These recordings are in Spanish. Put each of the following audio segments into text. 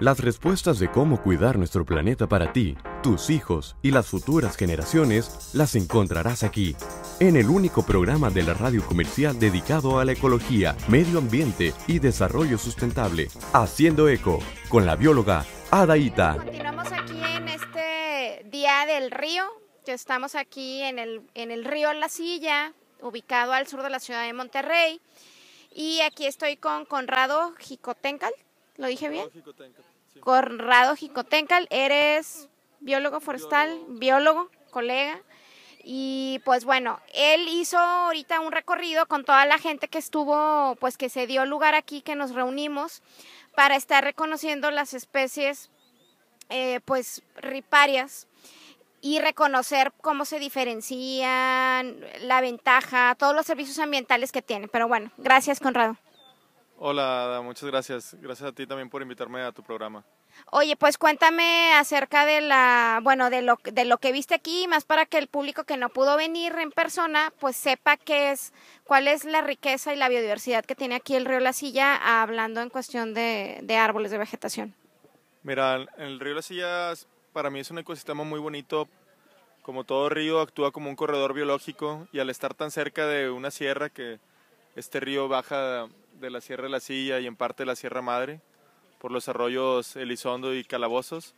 Las respuestas de cómo cuidar nuestro planeta para ti, tus hijos y las futuras generaciones las encontrarás aquí, en el único programa de la radio comercial dedicado a la ecología, medio ambiente y desarrollo sustentable, Haciendo Eco, con la bióloga Adaita. Continuamos aquí en este Día del Río. Estamos aquí en el, en el río La Silla, ubicado al sur de la ciudad de Monterrey. Y aquí estoy con Conrado Jicotencal, ¿Lo dije bien? Conrado Jicotencal, eres biólogo forestal, biólogo, colega. Y pues bueno, él hizo ahorita un recorrido con toda la gente que estuvo, pues que se dio lugar aquí, que nos reunimos para estar reconociendo las especies, eh, pues riparias y reconocer cómo se diferencian, la ventaja, todos los servicios ambientales que tienen. Pero bueno, gracias Conrado. Hola, muchas gracias. Gracias a ti también por invitarme a tu programa. Oye, pues cuéntame acerca de la, bueno, de lo, de lo que viste aquí, más para que el público que no pudo venir en persona, pues sepa qué es, cuál es la riqueza y la biodiversidad que tiene aquí el río La Silla, hablando en cuestión de, de árboles, de vegetación. Mira, el río La Silla para mí es un ecosistema muy bonito. Como todo río actúa como un corredor biológico y al estar tan cerca de una sierra que este río baja de la Sierra de la Silla y en parte de la Sierra Madre, por los arroyos Elizondo y Calabozos,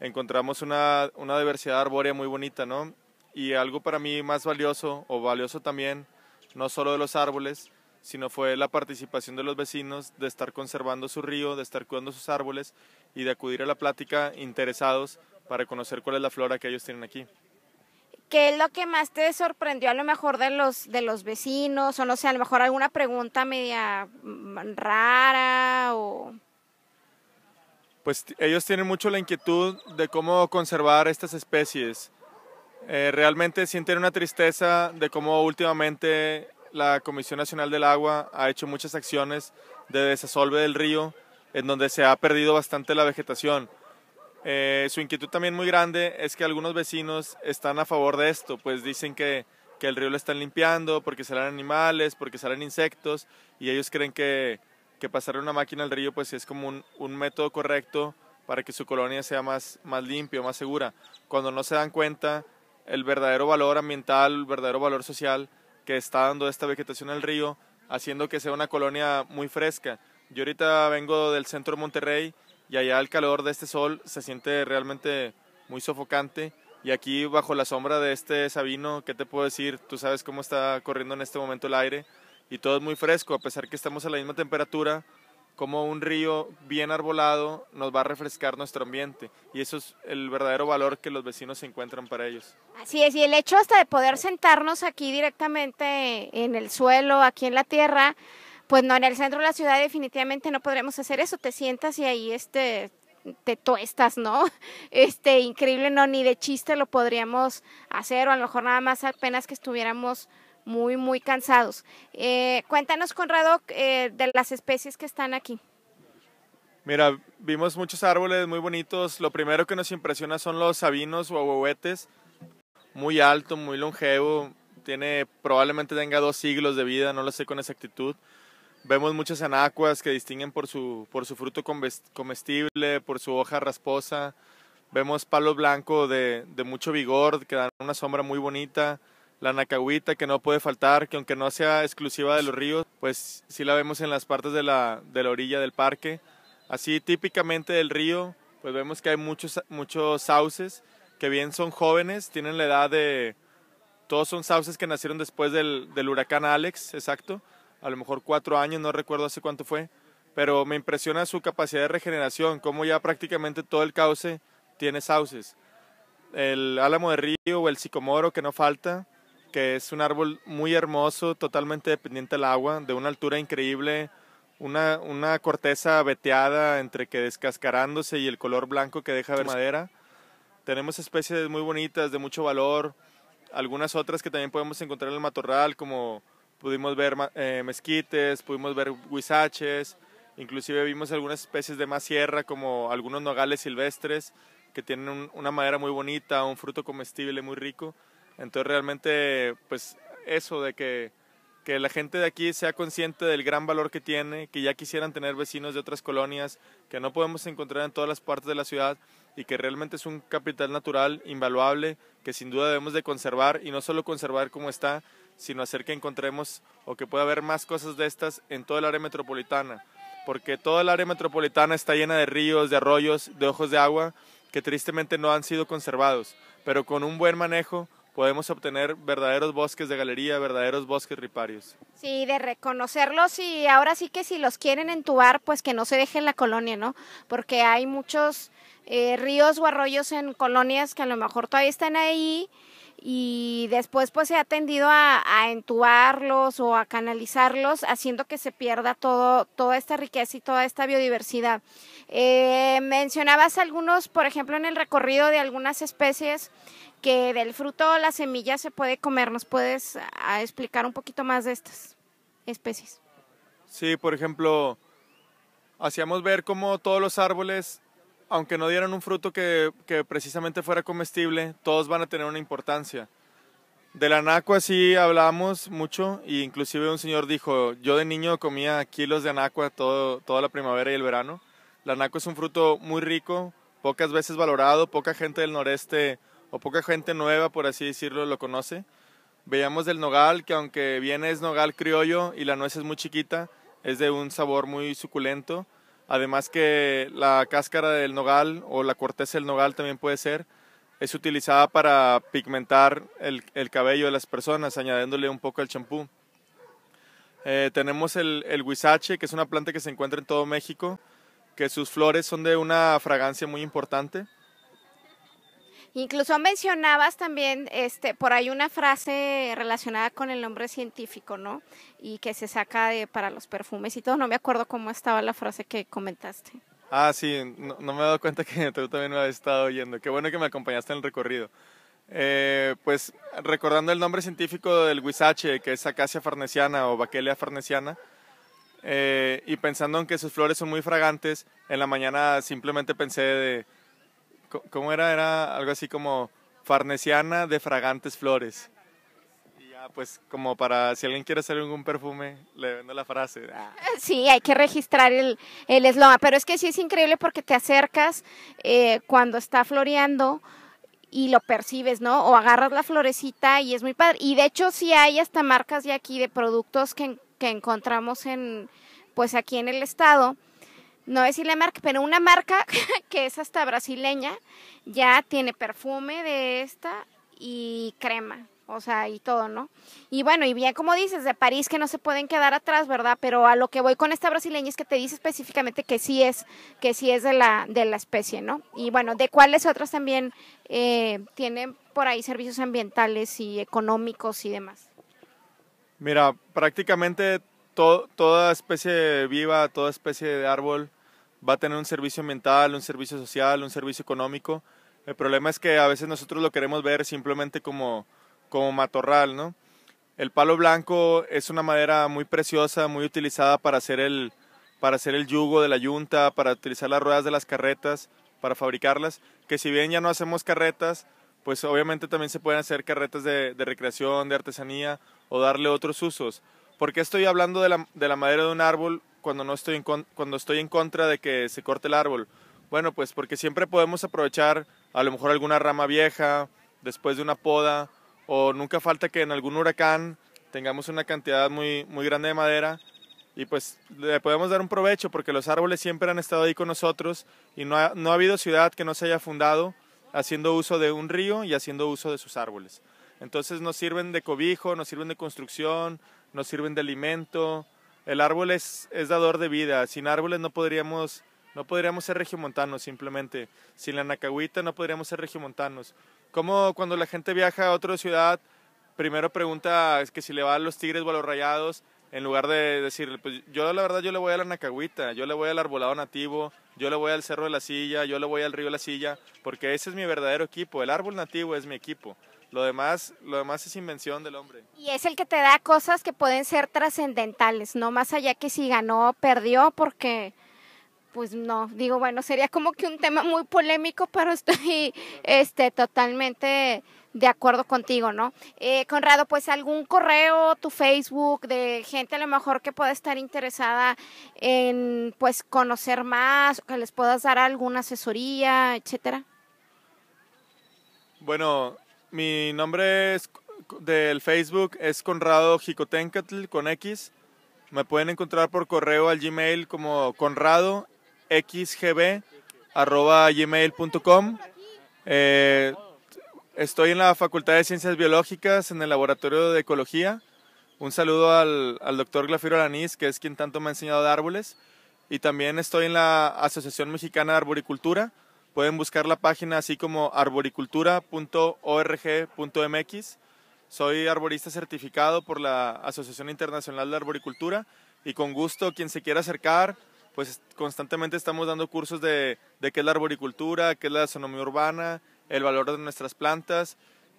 encontramos una, diversidad arbórea muy bonita, ¿no? Y algo para mí más valioso, o valioso también, no solo de los árboles, sino fue la participación de los vecinos de estar conservando su río, de estar cuidando sus árboles y de acudir a la plática interesados para conocer cuál es la flora que ellos tienen aquí. ¿Qué es lo que más te sorprendió a lo mejor de los, vecinos? O no sé, a lo mejor alguna pregunta media mm, rara o pues ellos tienen mucho la inquietud de cómo conservar estas especies. Eh, realmente sienten una tristeza de cómo últimamente la Comisión Nacional del Agua ha hecho muchas acciones de desasolve del río, en donde se ha perdido bastante la vegetación. Eh, su inquietud también muy grande es que algunos vecinos están a favor de esto, pues dicen que, el río lo están limpiando porque salen animales, porque salen insectos y ellos creen que, que pasarle una máquina al río pues es como un, método correcto para que su colonia sea más, más limpia, más segura. Cuando no se dan cuenta el verdadero valor ambiental, el verdadero valor social que está dando esta vegetación al río, haciendo que sea una colonia muy fresca. Yo ahorita vengo del centro de Monterrey y allá el calor de este sol se siente realmente muy sofocante. Y aquí bajo la sombra de este Sabino, ¿qué te puedo decir? Tú sabes cómo está corriendo en este momento el aire y todo es muy fresco, a pesar que estamos a la misma temperatura, como un río bien arbolado nos va a refrescar nuestro ambiente y eso es el verdadero valor que los vecinos encuentran para ellos. Así es, y el hecho hasta de poder sentarnos aquí directamente en el suelo, aquí en la tierra, pues no, en el centro de la ciudad definitivamente no podremos hacer eso, te sientas y ahí este te tuestas, ¿no? Este, increíble, no, ni de chiste lo podríamos hacer, o a lo mejor nada más apenas que estuviéramos muy, muy cansados. Eh, cuéntanos, Conrado, eh, de las especies que están aquí. Mira, vimos muchos árboles muy bonitos. Lo primero que nos impresiona son los sabinos o huehuetes. Muy alto, muy longevo. Tiene, probablemente tenga dos siglos de vida, no lo sé con exactitud. Vemos muchas anacuas que distinguen por su, fruto comestible, por su hoja rasposa. Vemos palo blanco de, mucho vigor, que dan una sombra muy bonita. La nacahuita, que no puede faltar, que aunque no sea exclusiva de los ríos, pues sí la vemos en las partes de la, de orilla del parque. Así típicamente del río, pues vemos que hay muchos, muchos sauces que bien son jóvenes, tienen la edad de... Todos son sauces que nacieron después del, del huracán Alex, exacto a lo mejor cuatro años, no recuerdo hace cuánto fue, pero me impresiona su capacidad de regeneración, como ya prácticamente todo el cauce tiene sauces. El álamo de río o el sicomoro que no falta, que es un árbol muy hermoso, totalmente dependiente del agua, de una altura increíble, una, una corteza veteada entre que descascarándose y el color blanco que deja de madera. Tenemos especies muy bonitas, de mucho valor, algunas otras que también podemos encontrar en el matorral, como pudimos ver eh, mezquites, pudimos ver huizaches, inclusive vimos algunas especies de más sierra como algunos nogales silvestres que tienen una madera muy bonita, un fruto comestible muy rico. Entonces realmente pues eso de que, que la gente de aquí sea consciente del gran valor que tiene, que ya quisieran tener vecinos de otras colonias, que no podemos encontrar en todas las partes de la ciudad y que realmente es un capital natural invaluable que sin duda debemos de conservar y no solo conservar como está, sino hacer que encontremos o que pueda haber más cosas de estas en toda el área metropolitana, porque toda el área metropolitana está llena de ríos, de arroyos, de ojos de agua que tristemente no han sido conservados, pero con un buen manejo podemos obtener verdaderos bosques de galería, verdaderos bosques riparios. Sí, de reconocerlos y ahora sí que si los quieren entubar, pues que no se dejen la colonia, ¿no? Porque hay muchos eh, ríos o arroyos en colonias que a lo mejor todavía están ahí y después pues se ha tendido a, entuarlos entubarlos o a canalizarlos, haciendo que se pierda todo, toda esta riqueza y toda esta biodiversidad. Eh, mencionabas algunos, por ejemplo, en el recorrido de algunas especies que del fruto o la semilla se puede comer. ¿Nos puedes ah, explicar un poquito más de estas especies? Sí, por ejemplo, hacíamos ver cómo todos los árboles aunque no dieran un fruto que, precisamente fuera comestible, todos van a tener una importancia. Del anaco así hablamos mucho y e inclusive un señor dijo, yo de niño comía kilos de anaco toda la primavera y el verano. El anaco es un fruto muy rico, pocas veces valorado, poca gente del noreste o poca gente nueva, por así decirlo, lo conoce. Veíamos del nogal, que aunque viene es nogal criollo y la nuez es muy chiquita, es de un sabor muy suculento Además que la cáscara del nogal o la corteza del nogal también puede ser, es utilizada para pigmentar el, cabello de las personas, añadiéndole un poco al champú. Eh, tenemos el, el huizache, que es una planta que se encuentra en todo México, que sus flores son de una fragancia muy importante. Incluso mencionabas también este, por ahí una frase relacionada con el nombre científico, ¿no? Y que se saca de, para los perfumes y todo. No me acuerdo cómo estaba la frase que comentaste. Ah, sí, no, me he dado cuenta que tú también me habías estado oyendo. Qué bueno que me acompañaste en el recorrido. Eh, pues recordando el nombre científico del huizache, que es Acacia farnesiana o Baquelia farnesiana, eh, y pensando en que sus flores son muy fragantes, en la mañana simplemente pensé de ¿Cómo era? Era algo así como farnesiana de fragantes flores. Y ya, pues, como para si alguien quiere hacer algún perfume, le vendo la frase. Eh, sí, hay que registrar el esloma, Pero es que sí es increíble porque te acercas eh, cuando está floreando y lo percibes, ¿no? O agarras la florecita y es muy padre. Y de hecho, sí hay hasta marcas de aquí de productos que, que encontramos en, pues, aquí en el estado no decir la marca, pero una marca que es hasta brasileña, ya tiene perfume de esta y crema, o sea, y todo, ¿no? Y bueno, y bien como dices, de París que no se pueden quedar atrás, ¿verdad? Pero a lo que voy con esta brasileña es que te dice específicamente que sí es, que sí es de la, de la especie, ¿no? Y bueno, de cuáles otras también eh, tienen por ahí servicios ambientales y económicos y demás. Mira, prácticamente toda especie viva, toda especie de árbol va a tener un servicio ambiental, un servicio social, un servicio económico. El problema es que a veces nosotros lo queremos ver simplemente como, matorral, ¿no? El palo blanco es una madera muy preciosa, muy utilizada para hacer el, yugo de la yunta, para utilizar las ruedas de las carretas, para fabricarlas, que si bien ya no hacemos carretas, pues obviamente también se pueden hacer carretas de, recreación, de artesanía o darle otros usos. ¿Por qué estoy hablando de la madera de un árbol cuando, no estoy en, cuando estoy en contra de que se corte el árbol? Bueno, pues porque siempre podemos aprovechar a lo mejor alguna rama vieja después de una poda o nunca falta que en algún huracán tengamos una cantidad muy, muy grande de madera y pues le podemos dar un provecho porque los árboles siempre han estado ahí con nosotros y no no ha habido ciudad que no se haya fundado haciendo uso de un río y haciendo uso de sus árboles. Entonces nos sirven de cobijo, nos sirven de construcción, nos sirven de alimento, el árbol es, dador de vida. Sin árboles no podríamos, no podríamos ser regiomontanos simplemente. Sin la nacahuita no podríamos ser regiomontanos. Como cuando la gente viaja a otra ciudad, primero pregunta es que si le va a los tigres o a los rayados, en lugar de decir, pues yo la verdad yo le voy a la nacahuita, yo le voy al arbolado nativo, yo le voy al Cerro de la Silla, yo le voy al Río de la Silla, porque ese es mi verdadero equipo, el árbol nativo es mi equipo. Lo demás, lo demás es invención del hombre. Y es el que te da cosas que pueden ser trascendentales, no más allá que si ganó o perdió, porque pues no, digo, bueno, sería como que un tema muy polémico, pero estoy este, totalmente de acuerdo contigo, ¿no? Eh, conrado, pues algún correo, tu Facebook, de gente a lo mejor que pueda estar interesada en pues conocer más, que les puedas dar alguna asesoría, etcétera. Bueno, mi nombre es del Facebook es Conrado Jicotencatl con X. Me pueden encontrar por correo al Gmail como conrado xgb arroba gmail.com. Eh, Estoy en la Facultad de Ciencias Biológicas, en el Laboratorio de Ecología. Un saludo al, doctor Glafiro Aranís, que es quien tanto me ha enseñado de árboles. Y también estoy en la Asociación Mexicana de Arboricultura. Pueden buscar la página así como arboricultura.org.mx. Soy arborista certificado por la Asociación Internacional de Arboricultura y con gusto quien se quiera acercar, pues constantemente estamos dando cursos de, de qué es la arboricultura, qué es la gastronomía urbana, el valor de nuestras plantas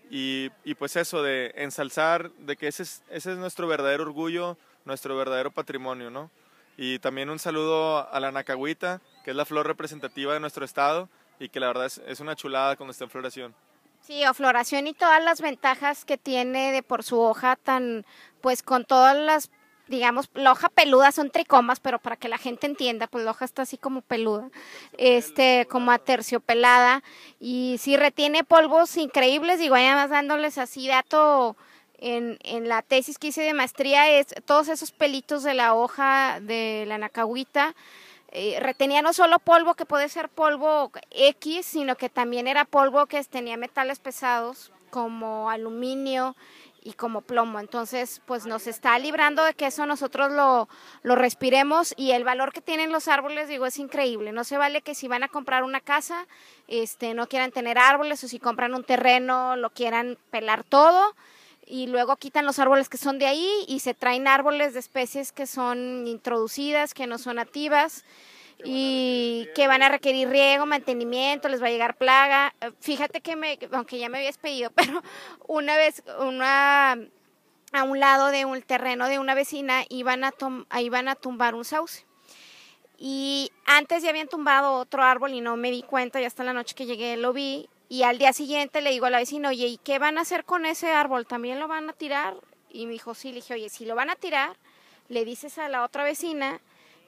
y, pues eso, de ensalzar, de que ese es, ese es nuestro verdadero orgullo, nuestro verdadero patrimonio, ¿no? Y también un saludo a la nacahuita, que es la flor representativa de nuestro estado y que la verdad es, una chulada cuando está en floración. Sí, o floración y todas las ventajas que tiene de por su hoja tan, pues con todas las digamos, la hoja peluda son tricomas, pero para que la gente entienda, pues la hoja está así como peluda, este, como aterciopelada, y si retiene polvos increíbles, digo, además dándoles así dato en, la tesis que hice de maestría, es todos esos pelitos de la hoja de la nacahuita, eh, retenía no solo polvo que puede ser polvo X, sino que también era polvo que tenía metales pesados como aluminio, y como plomo. Entonces, pues nos está librando de que eso nosotros lo, lo respiremos y el valor que tienen los árboles, digo, es increíble. No se vale que si van a comprar una casa, este, no quieran tener árboles o si compran un terreno, lo quieran pelar todo y luego quitan los árboles que son de ahí y se traen árboles de especies que son introducidas, que no son nativas y que van a requerir riego, mantenimiento, les va a llegar plaga. Eh, fíjate que me, aunque ya me habías pedido, pero una vez, una a un lado de un terreno de una vecina iban a, a tumbar un sauce. Y antes ya habían tumbado otro árbol y no me di cuenta, ya hasta la noche que llegué lo vi. Y al día siguiente le digo a la vecina, oye, ¿y qué van a hacer con ese árbol? ¿También lo van a tirar? Y me dijo, sí, le dije, oye, si lo van a tirar, le dices a la otra vecina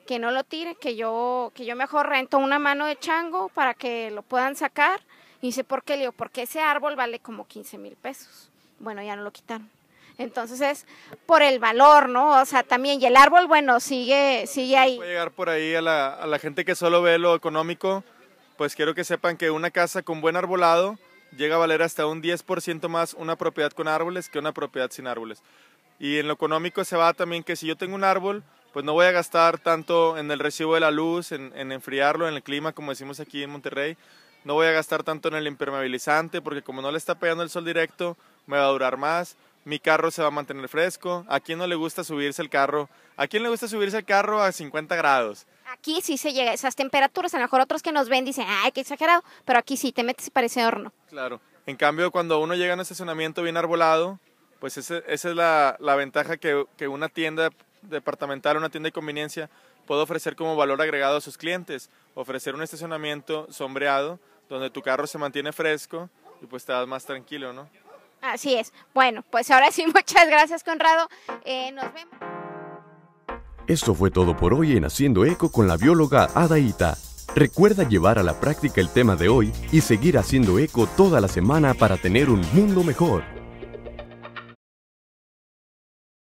que no lo tire, que yo, que yo mejor rento una mano de chango para que lo puedan sacar. Y dice, ¿por qué? Le digo, porque ese árbol vale como 15 mil pesos. Bueno, ya no lo quitaron. Entonces es por el valor, ¿no? O sea, también, y el árbol, bueno, sigue, sigue ahí. Voy llegar por ahí a la, a la gente que solo ve lo económico, pues quiero que sepan que una casa con buen arbolado llega a valer hasta un 10% más una propiedad con árboles que una propiedad sin árboles. Y en lo económico se va también que si yo tengo un árbol, pues no voy a gastar tanto en el recibo de la luz, en, enfriarlo, en el clima, como decimos aquí en Monterrey. No voy a gastar tanto en el impermeabilizante, porque como no le está pegando el sol directo, me va a durar más mi carro se va a mantener fresco. ¿A quién no le gusta subirse el carro? ¿A quién le gusta subirse el carro a 50 grados? Aquí sí se llega esas temperaturas. A lo mejor otros que nos ven dicen, ay, qué exagerado, pero aquí sí te metes y parece horno. Claro. En cambio, cuando uno llega a un estacionamiento bien arbolado, pues esa es la, ventaja que, una tienda departamental, una tienda de conveniencia, puede ofrecer como valor agregado a sus clientes, ofrecer un estacionamiento sombreado donde tu carro se mantiene fresco y pues te más tranquilo, ¿no? Así es. Bueno, pues ahora sí, muchas gracias Conrado. Eh, nos vemos. Esto fue todo por hoy en Haciendo Eco con la bióloga Adaita. Recuerda llevar a la práctica el tema de hoy y seguir haciendo eco toda la semana para tener un mundo mejor.